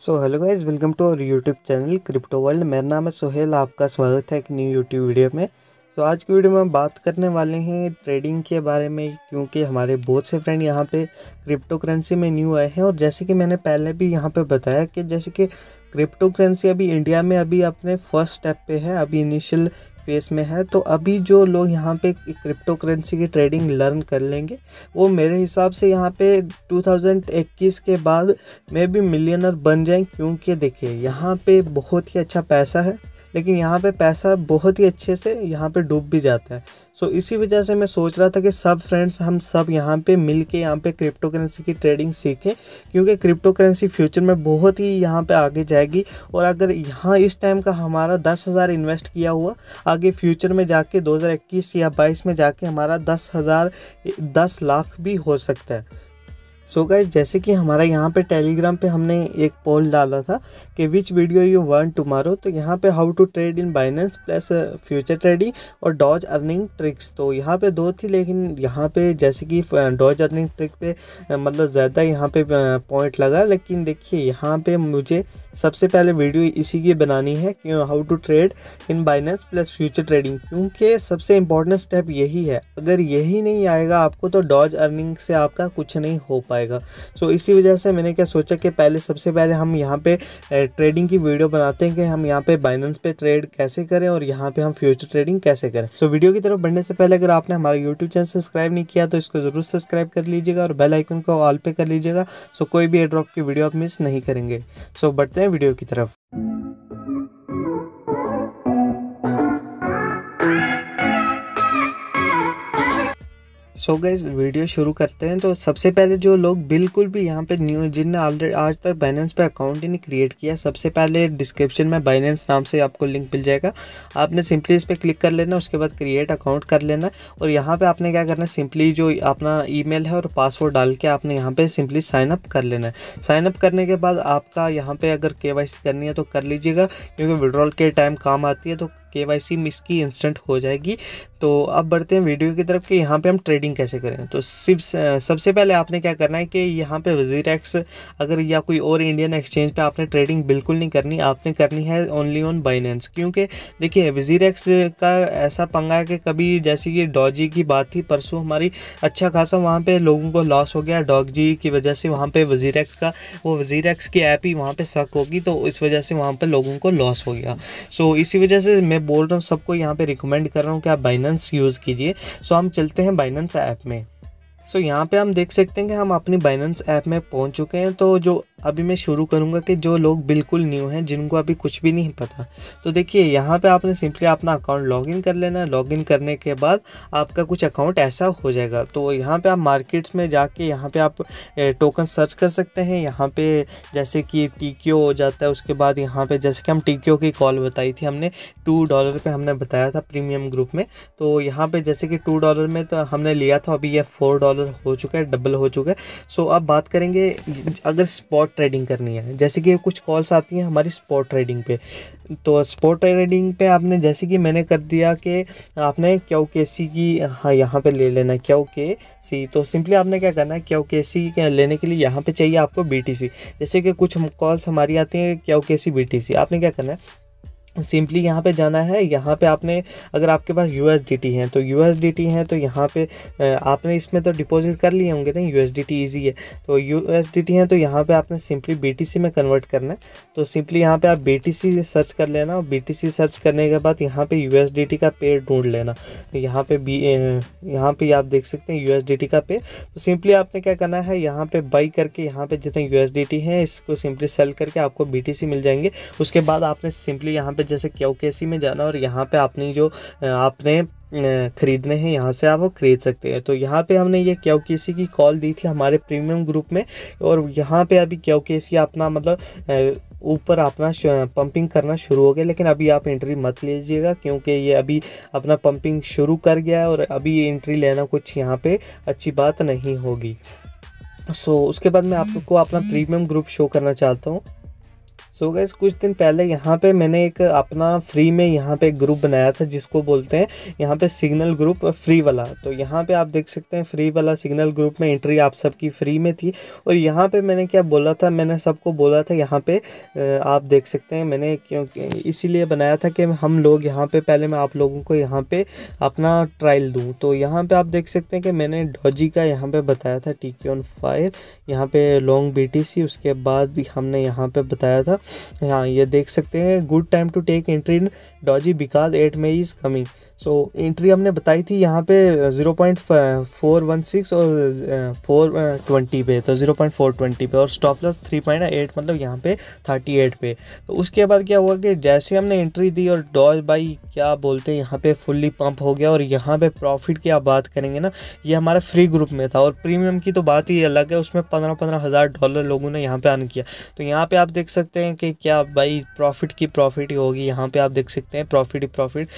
so hello guys welcome to our YouTube channel crypto world मेरा नाम है सोहेल आपका स्वागत है एक न्यू यूट्यूब वीडियो में तो so, आज की वीडियो में हम बात करने वाले हैं ट्रेडिंग के बारे में क्योंकि हमारे बहुत से फ्रेंड यहाँ पे क्रिप्टो करेंसी में न्यू आए हैं और जैसे कि मैंने पहले भी यहाँ पे बताया कि जैसे कि क्रिप्टो करेंसी अभी इंडिया में अभी अपने फर्स्ट स्टेप पे है अभी इनिशियल स्पेस में है तो अभी जो लोग यहाँ पे क्रिप्टो करेंसी की ट्रेडिंग लर्न कर लेंगे वो मेरे हिसाब से यहाँ पे 2021 के बाद मे भी मिलियनर बन जाएं क्योंकि देखिए यहाँ पे बहुत ही अच्छा पैसा है लेकिन यहाँ पे पैसा बहुत ही अच्छे से यहाँ पे डूब भी जाता है सो so, इसी वजह से मैं सोच रहा था कि सब फ्रेंड्स हम सब यहाँ पे मिल के यहाँ पर क्रिप्टो करेंसी की ट्रेडिंग सीखें क्योंकि क्रिप्टो करेंसी फ्यूचर में बहुत ही यहाँ पर आगे जाएगी और अगर यहाँ इस टाइम का हमारा दस हज़ार इन्वेस्ट किया हुआ आगे फ्यूचर में जाके दो या बाईस में जाके हमारा दस हज़ार दस लाख भी हो सकता है सो so गाइज जैसे कि हमारा यहाँ पे टेलीग्राम पे हमने एक पोल डाला था कि which video you want tomorrow तो यहाँ पे how to trade in Binance plus future trading और डॉज अर्निंग ट्रिक्स तो यहाँ पे दो थी लेकिन यहाँ पे जैसे कि डॉज अर्निंग ट्रिक पे uh, मतलब ज़्यादा यहाँ पे पॉइंट uh, लगा लेकिन देखिए यहाँ पर मुझे सबसे पहले वीडियो इसी की बनानी है क्यों how to trade in Binance plus future trading क्योंकि सबसे इंपॉर्टेंट स्टेप यही है अगर यही नहीं आएगा आपको तो डॉज अर्निंग से आपका कुछ नहीं हो पाएगा पाएगा सो so, इसी वजह से मैंने क्या सोचा कि पहले सबसे पहले हम यहाँ पे ट्रेडिंग की वीडियो बनाते हैं कि हम यहाँ पे बाइनेंस पे ट्रेड कैसे करें और यहाँ पे हम फ्यूचर ट्रेडिंग कैसे करें सो so, वीडियो की तरफ बढ़ने से पहले अगर आपने हमारा यूट्यूब चैनल सब्सक्राइब नहीं किया तो इसको ज़रूर सब्सक्राइब कर लीजिएगा और बेलाइकन को ऑल पे कर लीजिएगा सो so, कोई भी एड्रॉप की वीडियो आप मिस नहीं करेंगे सो so, बढ़ते हैं वीडियो की तरफ सो so गैस वीडियो शुरू करते हैं तो सबसे पहले जो लोग बिल्कुल भी यहाँ पे न्यू जिनने ऑलरेडी आज तक बाइनेंस पे अकाउंट ही नहीं क्रिएट किया सबसे पहले डिस्क्रिप्शन में बाइनेंस नाम से आपको लिंक मिल जाएगा आपने सिंपली इस पर क्लिक कर लेना उसके बाद क्रिएट अकाउंट कर लेना और यहाँ पर आपने क्या करना है सिंपली जो अपना ई है और पासवर्ड डाल के आपने यहाँ पर सिंपली साइनअप कर लेना है साइनअप करने के बाद आपका यहाँ पर अगर के करनी है तो कर लीजिएगा क्योंकि विड्रॉल के टाइम काम आती है तो के वाई सी मिस की इंस्टेंट हो जाएगी तो अब बढ़ते हैं वीडियो की तरफ कि यहाँ पे हम ट्रेडिंग कैसे करें तो सिर्फ सबसे पहले आपने क्या करना है कि यहाँ पे एक्स अगर या कोई और इंडियन एक्सचेंज पे आपने ट्रेडिंग बिल्कुल नहीं करनी आपने करनी है ओनली ऑन बाइनेंस क्योंकि देखिए एक्स का ऐसा पंगा है कि कभी जैसे कि डॉजी की बात थी परसों हमारी अच्छा खासा वहाँ पर लोगों को लॉस हो गया जी की वजह से वहाँ पर एक्स का वो एक्स की ऐप ही वहाँ पर सक होगी तो इस वजह से वहाँ पर लोगों को लॉस हो गया सो इसी वजह से मैं मैं बोल रहा हूँ सबको यहाँ पे रिकमेंड कर रहा हूँ कि आप बाइनेंस यूज़ कीजिए सो हम चलते हैं बाइनेंस ऐप में सो so, यहाँ पे हम देख सकते हैं कि हम अपनी बाइनेंस ऐप में पहुँच चुके हैं तो जो अभी मैं शुरू करूँगा कि जो लोग बिल्कुल न्यू हैं जिनको अभी कुछ भी नहीं पता तो देखिए यहाँ पे आपने सिंपली अपना अकाउंट लॉगिन कर लेना लॉगिन करने के बाद आपका कुछ अकाउंट ऐसा हो जाएगा तो यहाँ पे आप मार्केट्स में जाके यहाँ पे आप टोकन सर्च कर सकते हैं यहाँ पे जैसे कि टी हो जाता है उसके बाद यहाँ पर जैसे कि हम टी की कॉल बताई थी हमने टू डॉलर पर हमने बताया था प्रीमियम ग्रुप में तो यहाँ पर जैसे कि टू डॉलर में तो हमने लिया था अभी यह फोर डॉलर डॉलर हो चुका है डबल हो चुका है सो अब बात करेंगे अगर स्पॉट ट्रेडिंग करनी है जैसे कि कुछ कॉल्स आती हैं हमारी स्पॉट ट्रेडिंग पे तो स्पॉट ट्रेडिंग पे आपने जैसे कि मैंने कर दिया कि आपने क्यू के सी की हाँ यहाँ पे ले लेना क्यू के सी तो सिंपली आपने क्या करना है क्यू के सी लेने के लिए यहाँ पे चाहिए आपको बी टी सी जैसे कि कुछ कॉल्स हमारी आती हैं क्यू के सी बी टी सी आपने क्या करना है सिंपली यहाँ पे जाना है यहाँ पे आपने अगर आपके पास यू एस डी टी हैं तो यू एस डी टी हैं तो यहाँ पे आपने इसमें तो डिपॉजिट कर लिए होंगे ना U S D T easy है तो यू एस डी टी हैं तो यहाँ पे आपने सिंपली बी टी सी में कन्वर्ट करना है तो सिंपली यहाँ पे आप बी टी सी सर्च कर लेना और बी टी सी सर्च करने के बाद यहाँ पे यू एस डी टी का पेड़ ढूंढ लेना यहाँ पे बी यहाँ पे आप देख सकते हैं यू एस डी टी का पेड़ तो सिंपली आपने क्या करना है यहाँ पे बाई करके यहाँ पे जितने यू एस डी टी हैं इसको सिंपली सेल करके आपको बी टी सी मिल जाएंगे उसके बाद आपने सिंपली यहाँ पे जैसे सी में जाना और यहाँ पे आपने जो आपने ख़रीदने हैं यहाँ से आप वो ख़रीद सकते हैं तो यहाँ पे हमने ये सी की कॉल दी थी हमारे प्रीमियम ग्रुप में और यहाँ पे अभी सी अपना मतलब ऊपर अपना पंपिंग करना शुरू हो गया लेकिन अभी आप एंट्री मत लीजिएगा क्योंकि ये अभी अपना पंपिंग शुरू कर गया है और अभी एंट्री लेना कुछ यहाँ पर अच्छी बात नहीं होगी सो so, उसके बाद मैं आपको अपना प्रीमियम ग्रुप शो करना चाहता हूँ सो so गैस कुछ दिन पहले यहाँ पे मैंने एक अपना फ्री में यहाँ पे ग्रुप बनाया था जिसको बोलते हैं यहाँ पे सिग्नल ग्रुप फ्री वाला तो यहाँ पे आप देख सकते हैं फ्री वाला सिग्नल ग्रुप में एंट्री आप सबकी फ्री में थी और यहाँ पे मैंने क्या बोला था मैंने सबको बोला था यहाँ पे आप देख सकते हैं मैंने क्योंकि इसीलिए बनाया था कि हम लोग यहाँ पर पहले मैं आप लोगों को यहाँ पर अपना ट्रायल दूँ तो यहाँ पर आप देख सकते हैं कि मैंने डॉजी का यहाँ पर बताया था टी ऑन फायर यहाँ पर लॉन्ग बी उसके बाद हमने यहाँ पर बताया था हाँ ये देख सकते हैं good time to take entry in Doge because eight May is coming so entry हमने बताई थी यहाँ पे zero point four one six और फोर uh, ट्वेंटी uh, पे तो ज़ीरो पॉइंट फोर ट्वेंटी पे और stop loss three point eight मतलब यहाँ पे थर्टी एट पे तो उसके बाद क्या हुआ कि जैसे हमने एंट्री दी और डॉज बाई क्या बोलते हैं यहाँ पे फुल्ली पंप हो गया और यहाँ पे प्रॉफिट की आप बात करेंगे ना ये हमारा फ्री ग्रुप में था और प्रीमियम की तो बात ही अलग है उसमें पंद्रह पंद्रह हज़ार डॉलर लोगों ने यहाँ पे अन किया तो यहाँ पे आप देख सकते हैं कि क्या भाई प्रॉफिट की प्रॉफिट ही होगी यहाँ पे आप देख सकते सकते हैं प्रॉफिट ही प्रॉफिट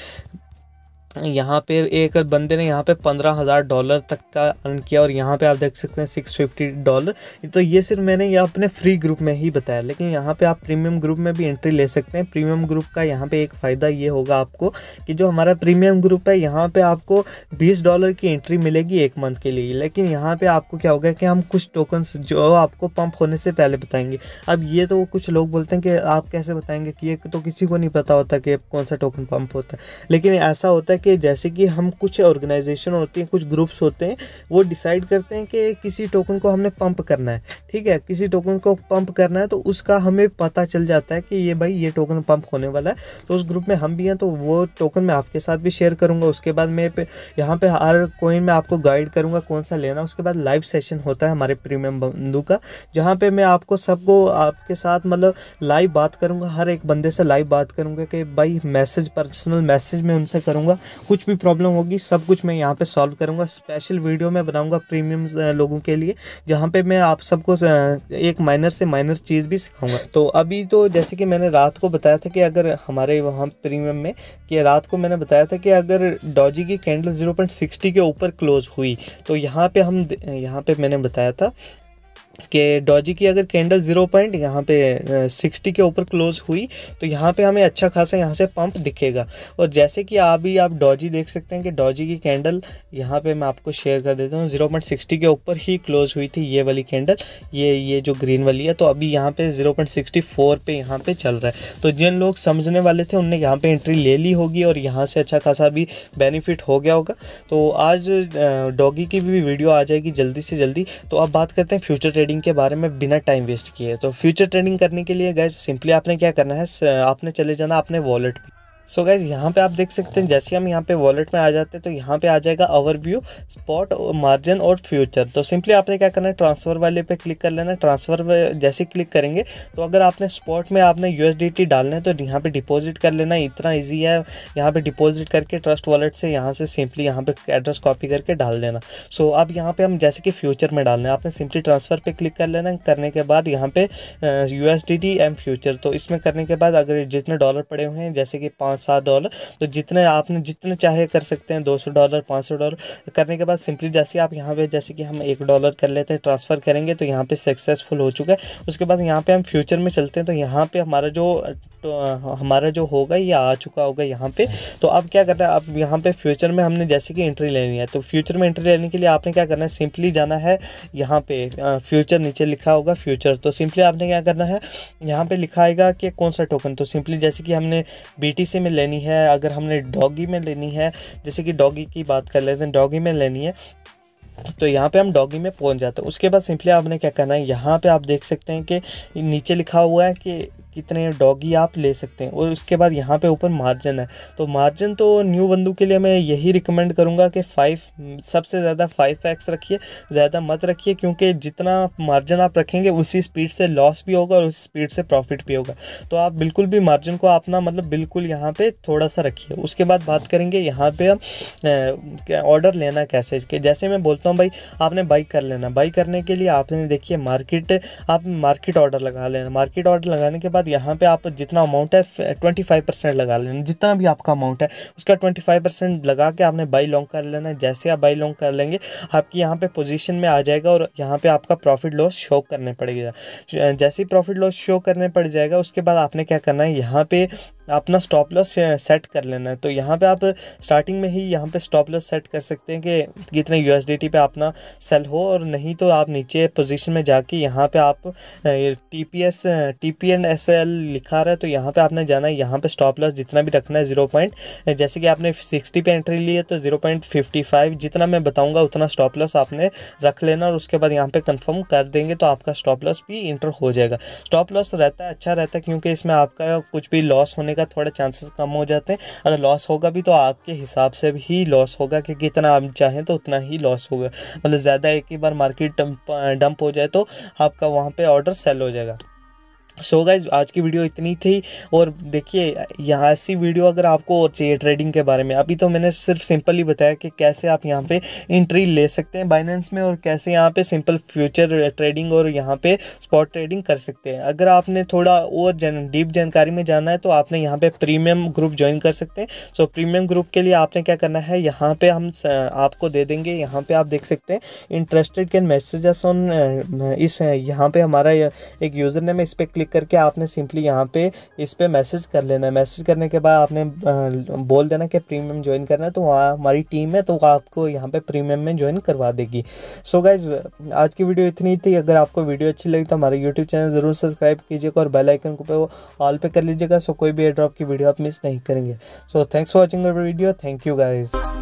यहाँ पे एक बंदे ने यहाँ पे पंद्रह हज़ार डॉलर तक का अर्न किया और यहाँ पे आप देख सकते हैं सिक्स फिफ्टी डॉलर तो ये सिर्फ मैंने ये अपने फ्री ग्रुप में ही बताया लेकिन यहाँ पे आप प्रीमियम ग्रुप में भी एंट्री ले सकते हैं प्रीमियम ग्रुप का यहाँ पे एक फ़ायदा ये होगा आपको कि जो हमारा प्रीमियम ग्रुप है यहाँ पर आपको बीस डॉलर की एंट्री मिलेगी एक मंथ के लिए लेकिन यहाँ पर आपको क्या होगा कि हम कुछ टोकन्स जो आपको पंप होने से पहले बताएंगे अब ये तो कुछ लोग बोलते हैं कि आप कैसे बताएंगे कि ये तो किसी को नहीं पता होता कि कौन सा टोकन पम्प होता है लेकिन ऐसा होता है कि जैसे कि हम कुछ ऑर्गेनाइजेशन होती हैं कुछ ग्रुप्स होते हैं वो डिसाइड करते हैं कि किसी टोकन को हमने पंप करना है ठीक है किसी टोकन को पंप करना है तो उसका हमें पता चल जाता है कि ये भाई ये टोकन पंप होने वाला है तो उस ग्रुप में हम भी हैं तो वो टोकन मैं आपके साथ भी शेयर करूँगा उसके बाद मैं यहाँ पर हर कोइन में आपको गाइड करूँगा कौन सा लेना उसके बाद लाइव सेशन होता है हमारे प्रीमियम बंधु का जहाँ पर मैं आपको सबको आपके साथ मतलब लाइव बात करूँगा हर एक बंदे से लाइव बात करूँगा कि भाई मैसेज पर्सनल मैसेज में उनसे करूँगा कुछ भी प्रॉब्लम होगी सब कुछ मैं यहाँ पे सॉल्व करूँगा स्पेशल वीडियो मैं बनाऊँगा प्रीमियम लोगों के लिए जहाँ पे मैं आप सबको एक माइनर से माइनर चीज़ भी सिखाऊँगा तो अभी तो जैसे कि मैंने रात को बताया था कि अगर हमारे वहाँ प्रीमियम में कि रात को मैंने बताया था कि अगर डॉजी की कैंडल ज़ीरो के ऊपर क्लोज हुई तो यहाँ पर हम यहाँ पर मैंने बताया था कि डॉजी की अगर कैंडल ज़ीरो पॉइंट यहाँ पे सिक्सटी के ऊपर क्लोज हुई तो यहाँ पे हमें अच्छा खासा यहाँ से पंप दिखेगा और जैसे कि अभी आप डॉजी देख सकते हैं कि डॉजी की कैंडल यहाँ पे मैं आपको शेयर कर देता हूँ ज़ीरो पॉइंट सिक्सटी के ऊपर ही क्लोज हुई थी ये वाली कैंडल ये ये जो ग्रीन वाली है तो अभी यहाँ पर ज़ीरो पॉइंट सिक्सटी फोर पे यहाँ पे चल रहा है तो जिन लोग समझने वाले थे उनने यहाँ पर एंट्री ले ली होगी और यहाँ से अच्छा खासा भी बेनिफिट हो गया होगा तो आज डॉगी की भी वीडियो आ जाएगी जल्दी से जल्दी तो अब बात करते हैं फ्यूचर ट्रेड ट्रेडिंग के बारे में बिना टाइम वेस्ट किए तो फ्यूचर ट्रेडिंग करने के लिए गैस सिंपली आपने क्या करना है आपने चले जाना अपने वॉलेट पर सो गैस यहाँ पे आप देख सकते हैं जैसे हम यहाँ पे वॉलेट में आ जाते हैं तो यहाँ पे आ जाएगा ओवरव्यू स्पॉट मार्जिन और फ्यूचर तो सिंपली आपने क्या करना है ट्रांसफ़र वाले पे क्लिक कर लेना ट्रांसफ़र जैसे क्लिक करेंगे तो अगर आपने स्पॉट में आपने यू डालना है तो यहाँ पर डिपॉजिट कर लेना इतना ईजी है यहाँ पर डिपॉजिट करके ट्रस्ट वॉलेट से यहाँ से सिंपली यहाँ पर एड्रेस कॉपी करके डाल देना सो अब यहाँ पर हम जैसे कि फ्यूचर में डालना है आपने सिंपली ट्रांसफ़र पर क्लिक कर लेना करने के बाद यहाँ पर यू एस एम फ्यूचर तो इसमें करने के बाद अगर जितने डॉलर पड़े हुए हैं जैसे कि पाँच सात डॉलर तो जितने आपने जितने चाहे कर सकते हैं दो सौ डॉलर पाँच सौ डॉलर करने के बाद सिंपली जैसे आप यहाँ पे जैसे कि हम एक डॉलर कर लेते हैं ट्रांसफ़र करेंगे तो यहाँ पे सक्सेसफुल हो चुका है उसके बाद यहाँ पे हम फ्यूचर में चलते हैं तो यहाँ पे हमारा जो तो हमारा जो होगा ये आ चुका होगा यहाँ पे तो अब क्या करना है अब यहाँ पे फ्यूचर में हमने जैसे कि एंट्री लेनी है तो फ्यूचर में एंट्री लेने के लिए आपने क्या करना है सिंपली जाना है यहाँ पे फ्यूचर नीचे लिखा होगा फ्यूचर तो सिंपली आपने क्या करना है यहाँ पे लिखा आएगा कि कौन सा टोकन तो सिंपली जैसे कि हमने बी में में लेनी है अगर हमने डॉगी में लेनी है जैसे कि डॉगी की बात कर लेते हैं डॉगी में लेनी है तो यहाँ पे हम डॉगी में पहुँच जाते हैं उसके बाद सिंपली आपने क्या करना है यहाँ पे आप देख सकते हैं कि नीचे लिखा हुआ है कि कितने डॉगी आप ले सकते हैं और उसके बाद यहाँ पे ऊपर मार्जिन है तो मार्जिन तो न्यू बंदूक के लिए मैं यही रिकमेंड करूँगा कि फ़ाइव सबसे ज़्यादा फाइव एक्स रखिए ज़्यादा मत रखिए क्योंकि जितना मार्जिन आप रखेंगे उसी स्पीड से लॉस भी होगा और उसी स्पीड से प्रॉफिट भी होगा तो आप बिल्कुल भी मार्जिन को अपना मतलब बिल्कुल यहाँ पर थोड़ा सा रखिए उसके बाद बात करेंगे यहाँ पर ऑर्डर लेना कैसे कि जैसे मैं बोलता हूँ भाई आपने बाई कर लेना बाई करने के लिए आपने देखिए मार्केट आप मार्केट ऑर्डर लगा लेना मार्केट ऑर्डर लगाने के बाद बाद यहाँ पे आप जितना अमाउंट है ट्वेंटी फाइव परसेंट लगा लेना जितना भी आपका अमाउंट है उसका ट्वेंटी फाइव परसेंट लगा के आपने बाई लॉन्ग कर लेना है जैसे आप बाई लॉन्ग कर लेंगे आपकी यहाँ पे पोजीशन में आ जाएगा और यहाँ पे आपका प्रॉफिट लॉस शो करने पड़ेगा जैसे ही प्रॉफिट लॉस शो करने पड़ जाएगा उसके बाद आपने क्या करना है यहाँ पर अपना स्टॉप लॉस सेट कर लेना है तो यहाँ पे आप स्टार्टिंग में ही यहाँ पे स्टॉप लॉस सेट कर सकते हैं कि कितने टी पे अपना सेल हो और नहीं तो आप नीचे पोजीशन में जाके यहाँ पे आप टीपीएस एस एल लिखा रहा है तो यहाँ पे आपने जाना है यहाँ पे स्टॉप लॉस जितना भी रखना है जीरो पॉइंट जैसे कि आपने सिक्सटी पे एंट्री ली है तो जीरो पॉइंट फिफ्टी फाइव जितना मैं बताऊँगा उतना स्टॉप लॉस आपने रख लेना और उसके बाद यहाँ पे कंफर्म कर देंगे तो आपका स्टॉप लॉस भी इंटर हो जाएगा स्टॉप लॉस रहता है अच्छा रहता है क्योंकि इसमें आपका कुछ भी लॉस होने का थोड़ा चांसेस कम हो जाते हैं अगर लॉस होगा भी तो आपके हिसाब से भी लॉस होगा कि कितना आप चाहें तो उतना ही लॉस होगा मतलब ज़्यादा एक ही बार मार्केट डंप हो जाए तो आपका वहाँ पर ऑर्डर सेल हो जाएगा सो so गाइज आज की वीडियो इतनी थी और देखिए यहाँ ऐसी वीडियो अगर आपको और चाहिए ट्रेडिंग के बारे में अभी तो मैंने सिर्फ सिंपली बताया कि कैसे आप यहाँ पे इंट्री ले सकते हैं बाइनेंस में और कैसे यहाँ पे सिंपल फ्यूचर ट्रेडिंग और यहाँ पे स्पॉट ट्रेडिंग कर सकते हैं अगर आपने थोड़ा और जन डीप जानकारी में जाना है तो आपने यहाँ पर प्रीमियम ग्रुप ज्वाइन कर सकते हैं सो so, प्रीमियम ग्रुप के लिए आपने क्या करना है यहाँ पर हम आपको दे देंगे यहाँ पर आप देख सकते हैं इंटरेस्टेड कैन मैसेज ऑन इस यहाँ पर हमारा एक यूज़र नेम इस पर क्लिक क्लिक करके आपने सिंपली यहाँ पे इस पर मैसेज कर लेना है मैसेज करने के बाद आपने बोल देना कि प्रीमियम ज्वाइन करना है तो वहाँ हमारी टीम है तो आपको यहाँ पे प्रीमियम में ज्वाइन करवा देगी सो so गाइज आज की वीडियो इतनी थी अगर आपको वीडियो अच्छी लगी तो हमारे यूट्यूब चैनल ज़रूर सब्सक्राइब कीजिएगा और बेल आइकन को ऑल पे कर लीजिएगा सो so कोई भी एयर ड्रॉप की वीडियो आप मिस नहीं करेंगे so thanks for watching video thank you guys